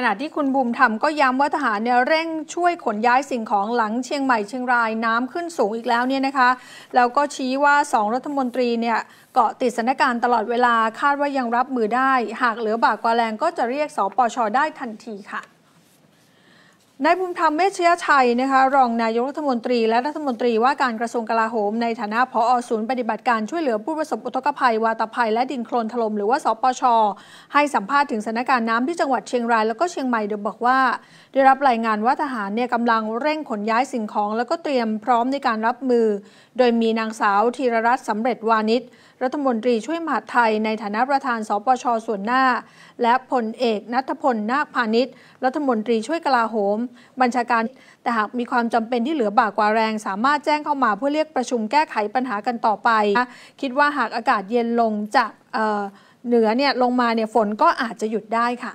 ขณะที่คุณบุมทำก็ย้ำว่าทหารเนี่ยเร่งช่วยขนย้ายสิ่งของหลังเชียงใหม่เชียงรายน้ำขึ้นสูงอีกแล้วเนี่ยนะคะ แล้วก็ชี้ว่า 2 รัฐมนตรีเนี่ยเกาะติดสถานการณ์ตลอดเวลาคาดว่ายังรับมือได้ หากเหลือบากกว่าแรงก็จะเรียกสปชได้ทันทีค่ะนายภูมิธรรมเมชยชัยนะคะรองนายกรัฐมนตรีและรัฐมนตรีว่าการกระทรวงกลาโหม ในฐานะผอศูนย์ปฏิบัติการช่วยเหลือผู้ประสบอุทกภัย วาตภัย และดินโคลนถล่มหรือว่าสปช ให้สัมภาษณ์ถึงสถานการณ์น้ำที่จังหวัดเชียงรายแล้วก็เชียงใหม่โดยบอกว่าได้รับรายงานว่าทหารเนี่ยกำลังเร่งขนย้ายสิ่งของแล้วก็เตรียมพร้อมในการรับมือ โดยมีนางสาวธีรรัตน์สำเร็จวานิชรัฐมนตรีช่วยมหาไทยในฐานะประธานสปช ส่วนหน้า และพลเอกนัทพลนาคพาณิชย์รัฐมนตรีช่วยกลาโหม บัญชาการแต่หากมีความจำเป็นที่เหลือบ่ากว่าแรง สามารถแจ้งเข้ามาเพื่อเรียกประชุมแก้ไขปัญหากันต่อไป คิดว่าหากอากาศเย็นลงจากเหนือเนี่ยลงมาเนี่ยฝนก็อาจจะหยุดได้ค่ะ